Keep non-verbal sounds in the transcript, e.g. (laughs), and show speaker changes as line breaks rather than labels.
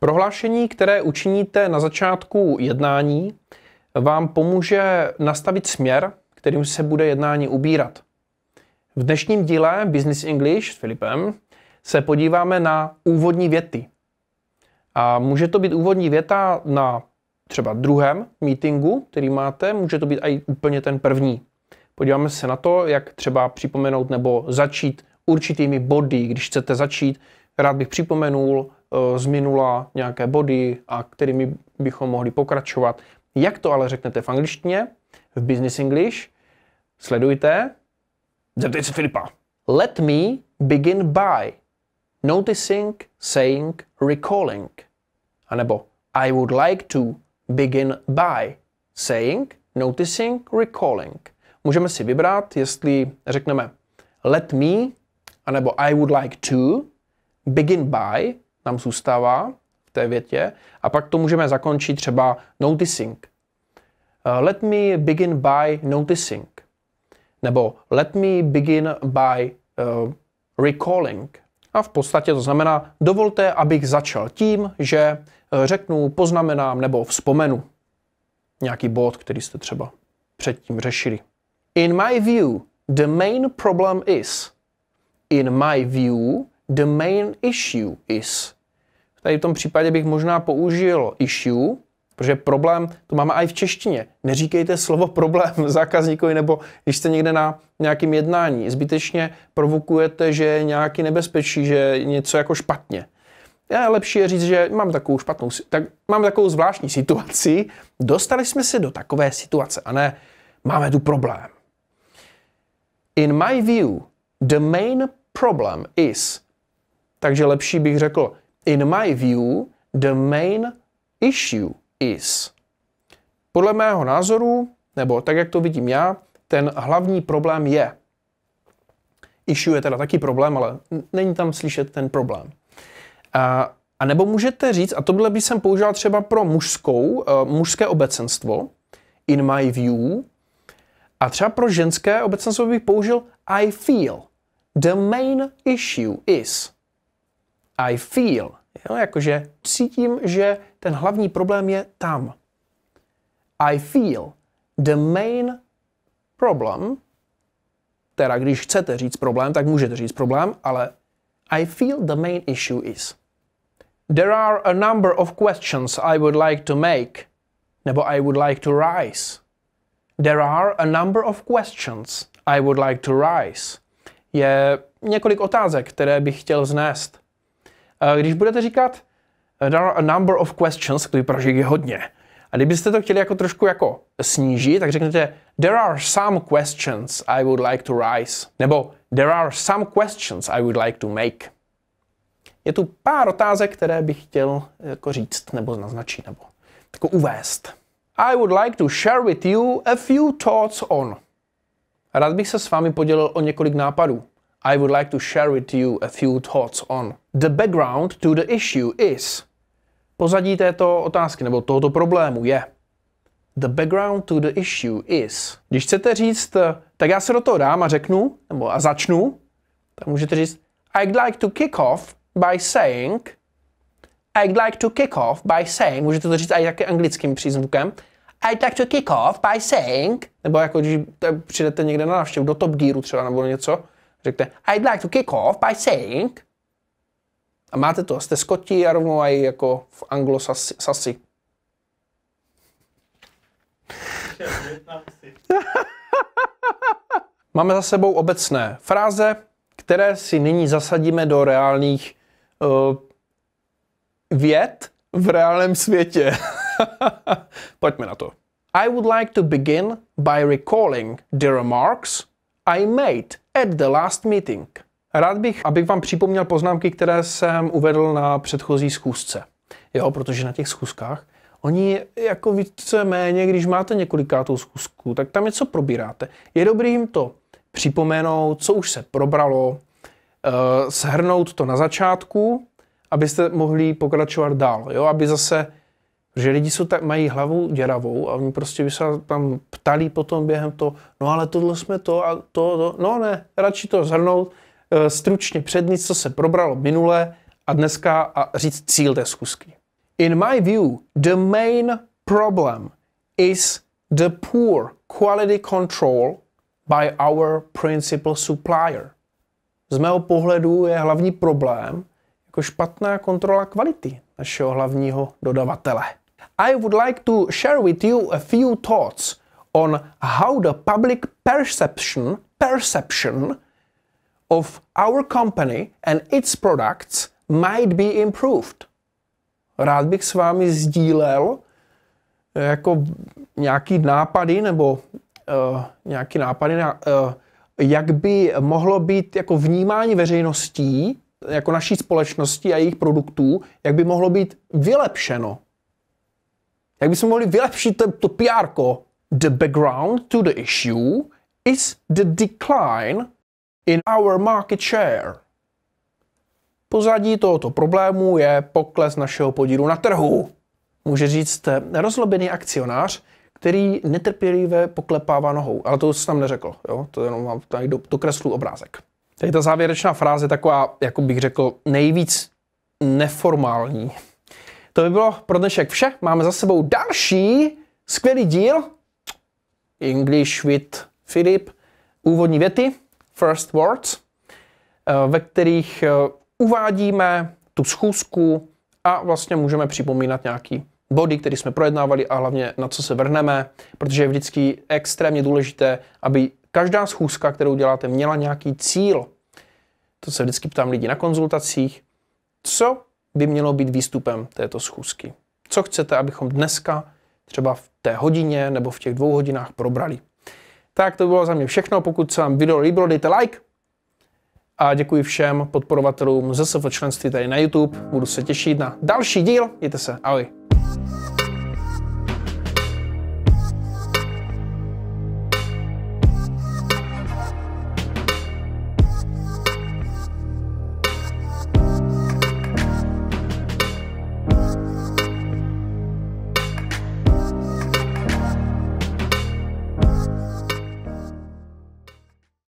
Prohlášení, které učiníte na začátku jednání, vám pomůže nastavit směr, kterým se bude jednání ubírat. V dnešním díle Business English s Filipem se podíváme na úvodní věty. A může to být úvodní věta na třeba druhém meetingu, který máte, může to být i úplně ten první. Podíváme se na to, jak třeba připomenout nebo začít určitými body, když chcete začít. Rád bych připomenul, Eh, z minula nějaké body a kterými bychom mohli pokračovat. Jak to ale řeknete v angličtině, v business English? Sledujte. Zeptejte se Filipa. Let me begin by noticing, saying, recalling. A nebo I would like to begin by saying, noticing, recalling. Můžeme si vybrat, jestli řekneme let me, anebo I would like to begin by, nám zůstává v té větě a pak to můžeme zakončit třeba noticing. Eh, let me begin by noticing. Nebo let me begin by uh, recalling. A v podstatě to znamená, dovolte, abych začal tím, že eh, řeknu, poznamenám nebo vzpomenu nějaký bod, který jste třeba předtím řešili. In my view, the main problem is. In my view, the main issue is. V tady v tom případě bych možná použil issue, protože problém, to máme i v češtině. Neříkejte slovo problém (laughs) zákazníkovi, nebo když jste někde na nějakém jednání, zbytečně provokujete, že je nějaký nebezpečí, že je něco jako špatně. Je lepší je říct, že mám takovou špatnou, tak mám takovou zvláštní situaci, dostali jsme se do takové situace a ne, máme tu problém. In my view, the main problem is, takže lepší bych řekl, In my view, the main issue is. Podle mého názoru, nebo tak, jak to vidím já, ten hlavní problém je. Issue je teda taky problém, ale není tam slyšet ten problém. A, a nebo můžete říct, a tohle by jsem používal třeba pro mužskou, uh, mužské obecenstvo, in my view, a třeba pro ženské obecenstvo bych použil I feel. The main issue is. I feel. Jo, jakože cítím, že ten hlavní problém je tam. I feel the main problem, teda když chcete říct problém, tak můžete říct problém, ale I feel the main issue is. There are a number of questions I would like to make, nebo I would like to rise. There are a number of questions I would like to rise. Je několik otázek, které bych chtěl znést. Eh, když budete říkat eh, a number of questions, který pro je hodně, a kdybyste to chtěli jako trošku jako snížit, tak řeknete There are some questions I would like to raise. Nebo There are some questions I would like to make. Je tu pár otázek, které bych chtěl eh, jako říct, nebo naznačit, nebo jako uvést. I would like to share with you a few thoughts on. Rád bych se s vámi podělil o několik nápadů. I would like to share with you a few thoughts on. The background to the issue is. Pozadí této otázky nebo tohoto problému je. The background to the issue is. Když chcete říct, eh, tak já se do toho dám a řeknu, nebo a začnu, tak můžete říct I'd like to kick off by saying I'd like to kick off by saying, můžete to říct i také anglickým přízvukem, I'd like to kick off by saying, nebo jako když eh, přijdete někde na návštěvu do Top Gearu třeba nebo něco, Řekte, I'd like to kick off by saying. A máte to, jste skotí a rovnou i jako v anglosasi. (laughs) Máme za sebou obecné fráze, které si nyní zasadíme do reálných uh, věd v reálném světě. (laughs) Pojďme na to. I would like to begin by recalling the remarks i made at the last meeting. Rád bych, abych vám připomněl poznámky, které jsem uvedl na předchozí schůzce. Jo, protože na těch schůzkách Oni jako více méně, když máte několikátou schůzku, tak tam něco probíráte. Je dobrý jim to připomenout, co už se probralo, eh, shrnout to na začátku, abyste mohli pokračovat dál, jo? aby zase Protože lidi jsou tak, mají hlavu děravou a oni prostě by se tam ptali potom během toho, no ale tohle jsme to a to, to. no ne, radši to zhrnout, eh, stručně nic, co se probralo minule a dneska a říct cíl té schůzky. In my view, the main problem is the poor quality control by our principal supplier. Z mého pohledu je hlavní problém jako špatná kontrola kvality našeho hlavního dodavatele. I would like to share with you a few thoughts on how the public perception perception of our company and its products might be improved. Rád bych s vámi sdílel eh, jako nějaký nápady nebo uh, nějaký nápady, na, uh, jak by mohlo být jako vnímání veřejností, jako naší společnosti a jejich produktů, jak by mohlo být vylepšeno jak bychom mohli vylepšit to, to PR. The background to the issue is the decline in our market share. Pozadí tohoto problému je pokles našeho podílu na trhu. Může říct rozlobený akcionář, který netrpělivě poklepává nohou. Ale to jsem tam neřekl, jo? to jenom mám tady do kreslu obrázek. Tady ta závěrečná fráze je taková, jako bych řekl, nejvíc neformální. To by bylo pro dnešek vše. Máme za sebou další skvělý díl. English with Philip. Úvodní věty, first words, eh, ve kterých eh, uvádíme tu schůzku a vlastně můžeme připomínat nějaký body, které jsme projednávali a hlavně na co se vrhneme, protože je vždycky extrémně důležité, aby každá schůzka, kterou děláte, měla nějaký cíl. To se vždycky ptám lidí na konzultacích. Co by mělo být výstupem této schůzky. Co chcete, abychom dneska třeba v té hodině nebo v těch dvou hodinách probrali. Tak to bylo za mě všechno. Pokud se vám video líbilo, dejte like. A děkuji všem podporovatelům ze členství tady na YouTube. Budu se těšit na další díl. Mějte se. Ahoj.